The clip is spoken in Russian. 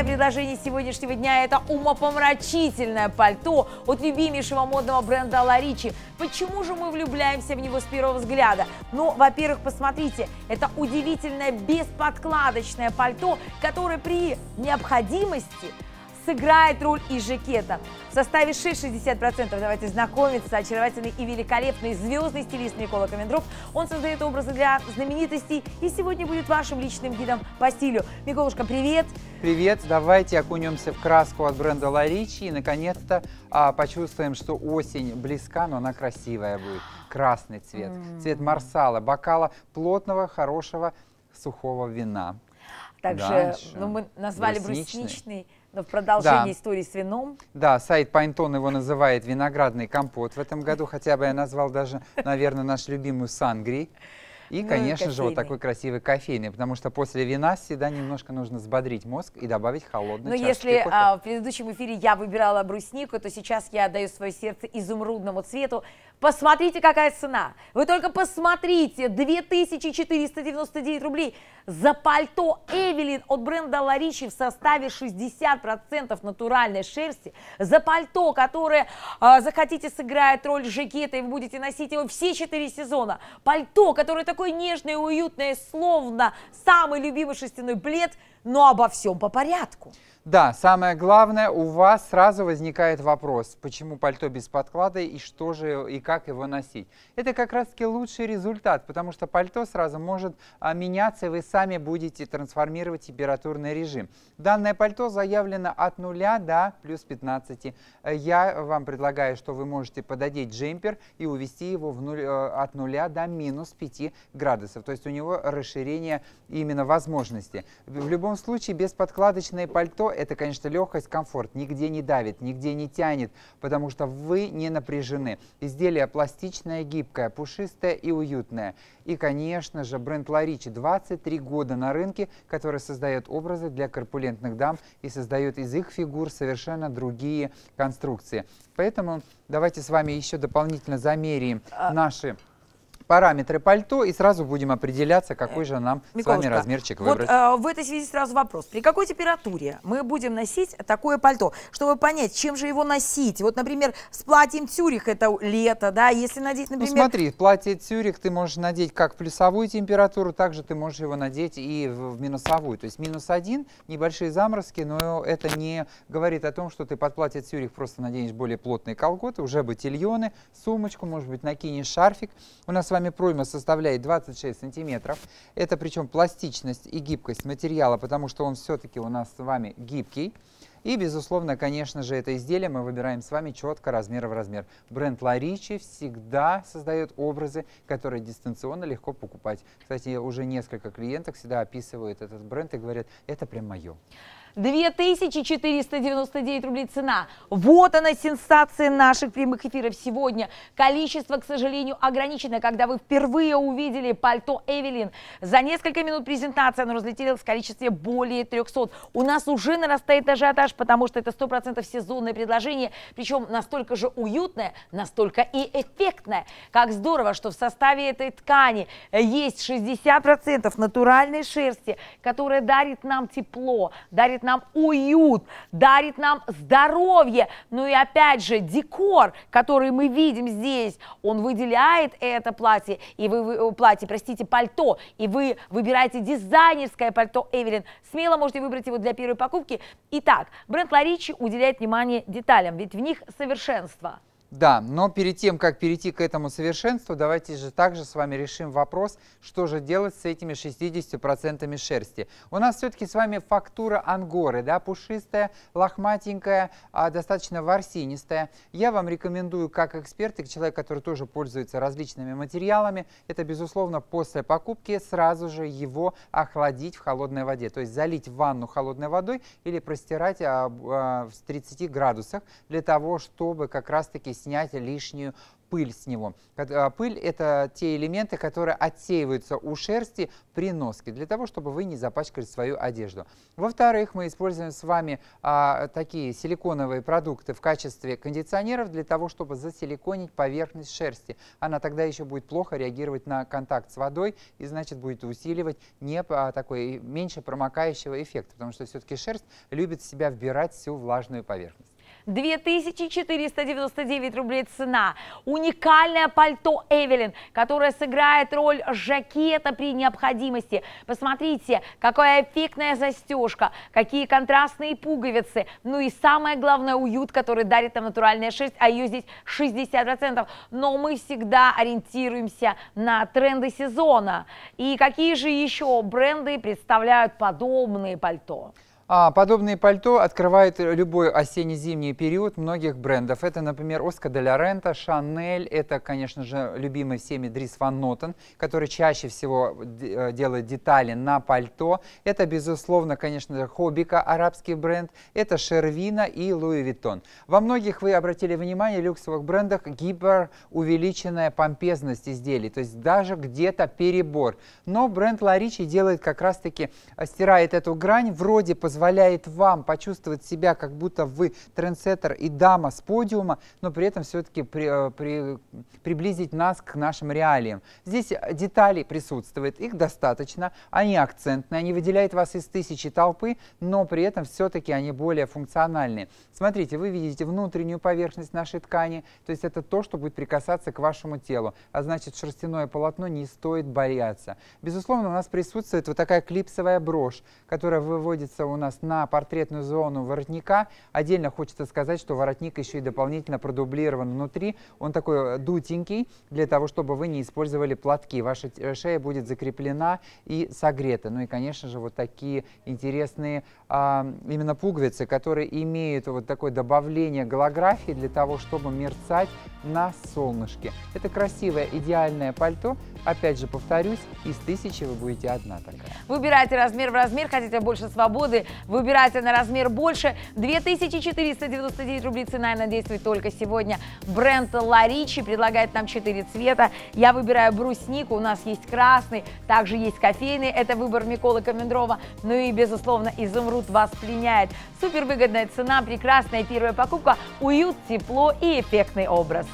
Главное предложение сегодняшнего дня – это умопомрачительное пальто от любимейшего модного бренда Ларичи. Почему же мы влюбляемся в него с первого взгляда? Ну, во-первых, посмотрите, это удивительное бесподкладочное пальто, которое при необходимости – сыграет роль и Жакета. В составе 6-60% давайте знакомиться. Очаровательный и великолепный звездный стилист Никола Комендрук. Он создает образы для знаменитостей и сегодня будет вашим личным гидом по стилю. Николушка, привет! Привет! Давайте окунемся в краску от бренда Ларичи и, наконец-то, а, почувствуем, что осень близка, но она красивая будет. Красный цвет, mm. цвет марсала, бокала плотного, хорошего, сухого вина. Также ну, мы назвали брусничный. брусничный но в продолжении да. истории с вином. Да, сайт Пайнтон его называет виноградный компот в этом году, хотя бы я назвал даже, наверное, наш любимый Сангри. И, ну, конечно и же, вот такой красивый кофейный, потому что после вина всегда немножко нужно сбодрить мозг и добавить холодный. Но ну, если кофе. А, в предыдущем эфире я выбирала бруснику, то сейчас я даю свое сердце изумрудному цвету. Посмотрите, какая цена. Вы только посмотрите, 2499 рублей за пальто Эвелин от бренда Ларичи в составе 60% натуральной шерсти, за пальто, которое а, захотите сыграет роль жакета и вы будете носить его все четыре сезона, пальто, которое такое такое нежное и уютное, словно самый любимый шерстяной плед – но обо всем по порядку. Да, самое главное, у вас сразу возникает вопрос, почему пальто без подклада и что же и как его носить. Это как раз таки лучший результат, потому что пальто сразу может а, меняться, и вы сами будете трансформировать температурный режим. Данное пальто заявлено от 0 до плюс 15. Я вам предлагаю, что вы можете пододеть джемпер и увести его в 0, э, от 0 до минус 5 градусов. То есть у него расширение именно возможности. В любом любом случае без подкладочное пальто – это, конечно, легкость, комфорт. Нигде не давит, нигде не тянет, потому что вы не напряжены. Изделие пластичное, гибкое, пушистое и уютное. И, конечно же, бренд Ларичи 23 года на рынке, который создает образы для корпулентных дам и создает из их фигур совершенно другие конструкции. Поэтому давайте с вами еще дополнительно замерим а, наши параметры пальто и сразу будем определяться, какой же нам Миколушка, с вами размерчик выбрать. Вот, э, в этой связи сразу вопрос. При какой температуре мы будем носить такое пальто? Чтобы понять, чем же его носить? Вот, например, с платьем тюрих это лето, да? Если надеть, ну, например... Ну смотри, платье тюрих ты можешь надеть как плюсовую температуру, также ты можешь его надеть и в, в минусовую. То есть минус один, небольшие заморозки, но это не говорит о том, что ты под платье тюрих просто наденешь более плотные колготы, уже ботильоны, сумочку, может быть, накинешь шарфик. У нас с вами вами пройма составляет 26 сантиметров. Это причем пластичность и гибкость материала, потому что он все-таки у нас с вами гибкий. И, безусловно, конечно же, это изделие мы выбираем с вами четко размер в размер. Бренд Ларичи всегда создает образы, которые дистанционно легко покупать. Кстати, уже несколько клиенток всегда описывают этот бренд и говорят, это прям мое. 2499 рублей цена. Вот она сенсация наших прямых эфиров сегодня. Количество, к сожалению, ограничено. Когда вы впервые увидели пальто Эвелин, за несколько минут презентации оно разлетелось в количестве более 300. У нас уже нарастает ажиотаж, потому что это 100% сезонное предложение, причем настолько же уютное, настолько и эффектное. Как здорово, что в составе этой ткани есть 60% натуральной шерсти, которая дарит нам тепло, дарит дарит нам уют, дарит нам здоровье. Ну и опять же, декор, который мы видим здесь, он выделяет это платье, и вы, вы платье, простите, пальто, и вы выбираете дизайнерское пальто Эвелин. Смело можете выбрать его для первой покупки. Итак, бренд Ларичи уделяет внимание деталям, ведь в них совершенство. Да, но перед тем, как перейти к этому совершенству, давайте же также с вами решим вопрос, что же делать с этими 60% шерсти. У нас все-таки с вами фактура ангоры, да, пушистая, лохматенькая, а достаточно ворсинистая. Я вам рекомендую, как эксперт и человек, который тоже пользуется различными материалами, это, безусловно, после покупки сразу же его охладить в холодной воде, то есть залить в ванну холодной водой или простирать а, а, в 30 градусах для того, чтобы как раз-таки снять лишнюю пыль с него. А, пыль – это те элементы, которые отсеиваются у шерсти при носке, для того, чтобы вы не запачкали свою одежду. Во-вторых, мы используем с вами а, такие силиконовые продукты в качестве кондиционеров для того, чтобы засиликонить поверхность шерсти. Она тогда еще будет плохо реагировать на контакт с водой и, значит, будет усиливать не а, такой меньше промокающего эффекта, потому что все-таки шерсть любит в себя вбирать всю влажную поверхность. 2499 рублей цена. Уникальное пальто Эвелин, которое сыграет роль жакета при необходимости. Посмотрите, какая эффектная застежка, какие контрастные пуговицы. Ну и самое главное, уют, который дарит нам натуральная шерсть, а ее здесь 60%. Но мы всегда ориентируемся на тренды сезона. И какие же еще бренды представляют подобные пальто? А, подобные пальто открывает любой осенне-зимний период многих брендов. Это, например, Оска де Шанель, это, конечно же, любимый всеми Дрис Ван Нотен, который чаще всего э, делает детали на пальто. Это, безусловно, конечно же, Хоббика, арабский бренд, это Шервина и Луи Виттон. Во многих, вы обратили внимание, в люксовых брендах гипер увеличенная помпезность изделий, то есть даже где-то перебор. Но бренд Ларичи делает как раз-таки, э, стирает эту грань, вроде позволяет позволяет вам почувствовать себя, как будто вы трендсеттер и дама с подиума, но при этом все-таки при, э, при, приблизить нас к нашим реалиям. Здесь э, детали присутствуют, их достаточно, они акцентные, они выделяют вас из тысячи толпы, но при этом все-таки они более функциональные. Смотрите, вы видите внутреннюю поверхность нашей ткани, то есть это то, что будет прикасаться к вашему телу, а значит шерстяное полотно не стоит бояться. Безусловно, у нас присутствует вот такая клипсовая брошь, которая выводится у нас нас на портретную зону воротника. Отдельно хочется сказать, что воротник еще и дополнительно продублирован внутри. Он такой э, дутенький, для того, чтобы вы не использовали платки. Ваша э, шея будет закреплена и согрета. Ну и, конечно же, вот такие интересные а, именно пуговицы, которые имеют вот такое добавление голографии для того, чтобы мерцать на солнышке. Это красивое идеальное пальто, Опять же, повторюсь, из тысячи вы будете одна такая. Выбирайте размер в размер, хотите больше свободы, выбирайте на размер больше. 2499 рублей цена, она действует только сегодня. Бренд Ларичи предлагает нам 4 цвета. Я выбираю бруснику, у нас есть красный, также есть кофейный, это выбор Миколы Комендрова. Ну и, безусловно, изумруд вас пленяет. Супер выгодная цена, прекрасная первая покупка, уют, тепло и эффектный образ. Образ.